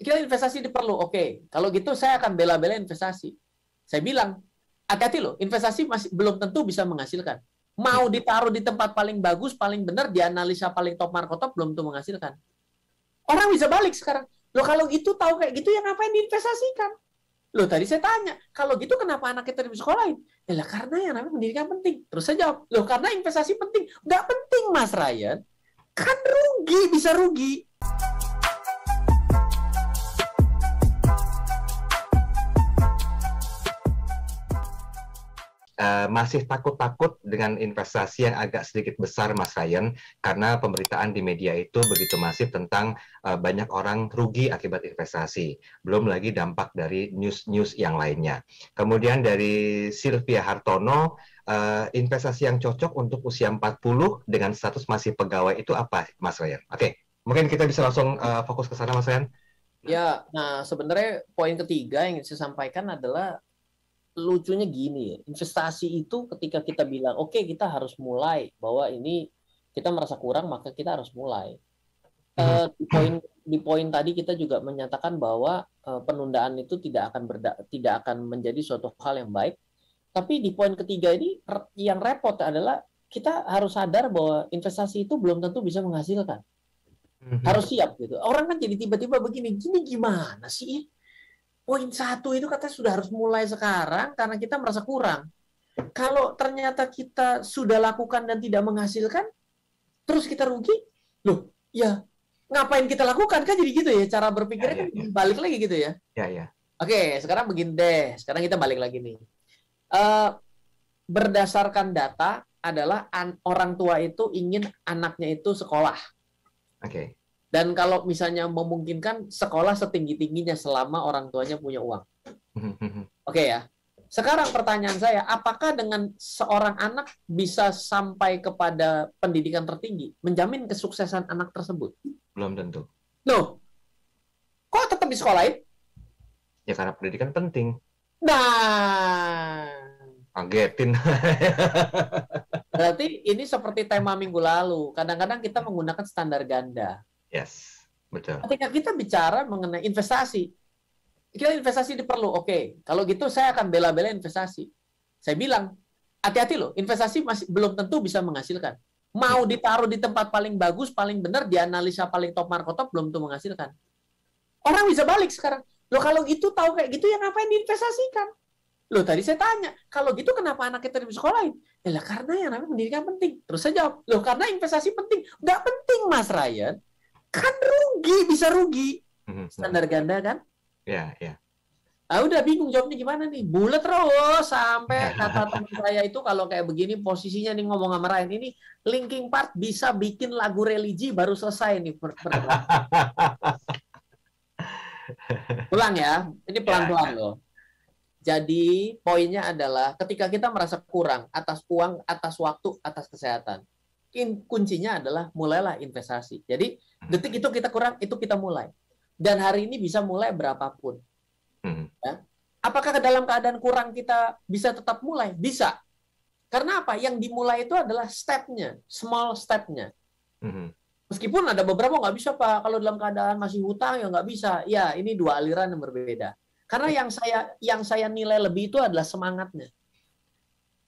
kita investasi diperlu. Oke, okay. kalau gitu saya akan bela-bela investasi. Saya bilang, hati-hati loh, investasi masih belum tentu bisa menghasilkan. Mau ditaruh di tempat paling bagus, paling benar, dianalisa paling top market top, belum tentu menghasilkan. Orang bisa balik sekarang. Loh kalau itu tahu kayak gitu, ya ngapain diinvestasikan? Loh tadi saya tanya, kalau gitu kenapa anak kita di sekolah Ya lah karena yang namanya pendidikan penting. Terus saya jawab, loh karena investasi penting. Nggak penting Mas Ryan. Kan rugi, bisa rugi Eh, masih takut-takut dengan investasi yang agak sedikit besar Mas Ryan karena pemberitaan di media itu begitu masif tentang uh, banyak orang rugi akibat investasi belum lagi dampak dari news-news yang lainnya kemudian dari Sylvia Hartono uh, investasi yang cocok untuk usia 40 dengan status masih pegawai itu apa Mas Ryan oke okay. mungkin kita bisa langsung uh, fokus ke sana Mas Ryan Ya, nah sebenarnya poin ketiga yang ingin saya sampaikan adalah lucunya gini ya, investasi itu ketika kita bilang oke okay, kita harus mulai bahwa ini kita merasa kurang maka kita harus mulai. Mhm. Eh, di poin di poin tadi kita juga menyatakan bahwa eh, penundaan itu tidak akan berda tidak akan menjadi suatu hal yang baik. Tapi di poin ketiga ini yang repot adalah kita harus sadar bahwa investasi itu belum tentu bisa menghasilkan. Mhm. Harus siap gitu. Orang kan jadi tiba-tiba begini, gini gimana sih? Ya? poin satu itu katanya sudah harus mulai sekarang karena kita merasa kurang. Kalau ternyata kita sudah lakukan dan tidak menghasilkan, terus kita rugi, loh, ya ngapain kita lakukan kan jadi gitu ya cara berpikirnya ya, ya, ya. balik lagi gitu ya. Ya ya. Oke, sekarang begini deh. Sekarang kita balik lagi nih. Uh, berdasarkan data adalah orang tua itu ingin anaknya itu sekolah. Oke. Okay dan kalau misalnya memungkinkan sekolah setinggi tingginya selama orang tuanya punya uang oke okay ya sekarang pertanyaan saya apakah dengan seorang anak bisa sampai kepada pendidikan tertinggi menjamin kesuksesan anak tersebut belum tentu No, kok tetap di sekolah disekolahin ya karena pendidikan penting nah agetin. berarti ini seperti tema minggu lalu kadang-kadang kita menggunakan standar ganda Yes, betul. Ketika kita bicara mengenai investasi, kita investasi diperlu. Oke, okay. kalau gitu saya akan bela-bela investasi. Saya bilang, hati-hati loh, investasi masih belum tentu bisa menghasilkan. Mau ditaruh di tempat paling bagus, paling benar, dianalisa paling top markotop, belum tentu menghasilkan. Orang bisa balik sekarang. Loh kalau gitu tahu kayak gitu ya ngapain diinvestasikan? Loh tadi saya tanya, kalau gitu kenapa anak kita di sekolah ini? Ya karena yang namanya pendidikan penting. Terus saya jawab, loh karena investasi penting. Nggak penting Mas Ryan kan rugi bisa rugi mm-hmm. standar ganda kan ya ya ah udah bingung jawabnya gimana nih bulat terus sampai kata teman saya itu kalau kayak begini posisinya nih ngomong sama Ryan ini linking part bisa bikin lagu religi baru selesai nih per, per pulang ya ini ya, pelan-pelan yeah. loh jadi poinnya adalah ketika kita merasa kurang atas uang atas waktu atas kesehatan in, kuncinya adalah mulailah investasi. Jadi hmm. detik itu kita kurang, itu kita mulai. Dan hari ini bisa mulai berapapun. Hmm. Ya. Apakah dalam keadaan kurang kita bisa tetap mulai? Bisa. Karena apa? Yang dimulai itu adalah stepnya, small stepnya. Hmm. Meskipun ada beberapa nggak bisa pak, kalau dalam keadaan masih hutang ya nggak bisa. Ya ini dua aliran yang berbeda. Karena hmm. yang saya yang saya nilai lebih itu adalah semangatnya.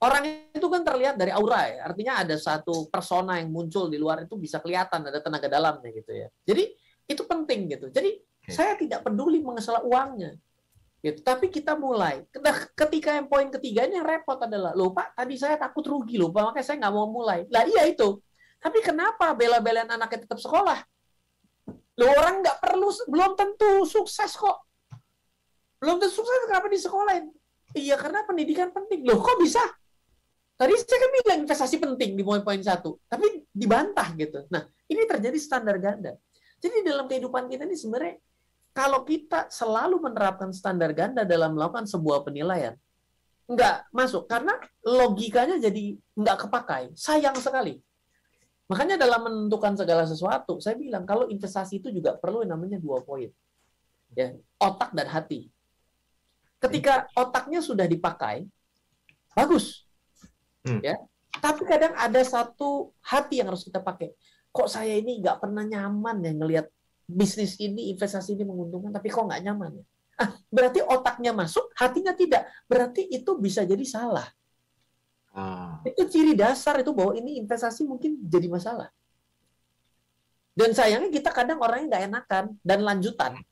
Orang itu kan terlihat dari aura ya, artinya ada satu persona yang muncul di luar itu bisa kelihatan ada tenaga dalamnya gitu ya. Jadi itu penting gitu. Jadi okay. saya tidak peduli mengesal uangnya, gitu. Tapi kita mulai. Ketika yang poin ketiga ketiganya repot adalah, lupa. tadi saya takut rugi lupa makanya saya nggak mau mulai. Lah iya itu. Tapi kenapa bela-belain anaknya tetap sekolah? Lu orang nggak perlu, belum tentu sukses kok. Belum tentu sukses kenapa di sekolahin? Iya karena pendidikan penting. Loh kok bisa? Tadi saya kan bilang investasi penting di poin-poin satu, tapi dibantah gitu. Nah, ini terjadi standar ganda. Jadi dalam kehidupan kita ini sebenarnya kalau kita selalu menerapkan standar ganda dalam melakukan sebuah penilaian, nggak masuk karena logikanya jadi nggak kepakai. Sayang sekali. Makanya dalam menentukan segala sesuatu, saya bilang kalau investasi itu juga perlu namanya dua poin. Ya, otak dan hati. Ketika otaknya sudah dipakai, bagus hmm. ya tapi kadang ada satu hati yang harus kita pakai kok saya ini nggak pernah nyaman ya ngelihat bisnis ini investasi ini menguntungkan tapi kok nggak nyaman ya ah, berarti otaknya masuk hatinya tidak berarti itu bisa jadi salah ah. itu ciri dasar itu bahwa ini investasi mungkin jadi masalah dan sayangnya kita kadang orangnya nggak enakan dan lanjutan hmm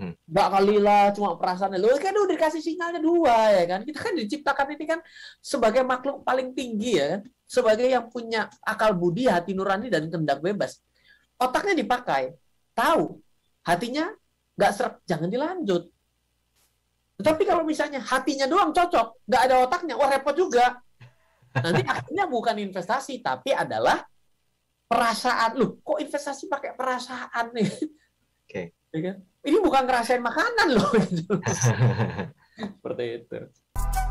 nggak mm-hmm. kali cuma perasaan lu kan udah dikasih sinyalnya dua ya kan kita kan diciptakan ini kan sebagai makhluk paling tinggi ya kan sebagai yang punya akal budi hati nurani dan kendak bebas otaknya dipakai tahu hatinya nggak serap jangan dilanjut tapi kalau misalnya hatinya doang cocok nggak ada otaknya wah repot juga nanti akhirnya bukan investasi tapi adalah perasaan lu kok investasi pakai perasaan nih okay. Iya kan? ini bukan ngerasain makanan loh seperti itu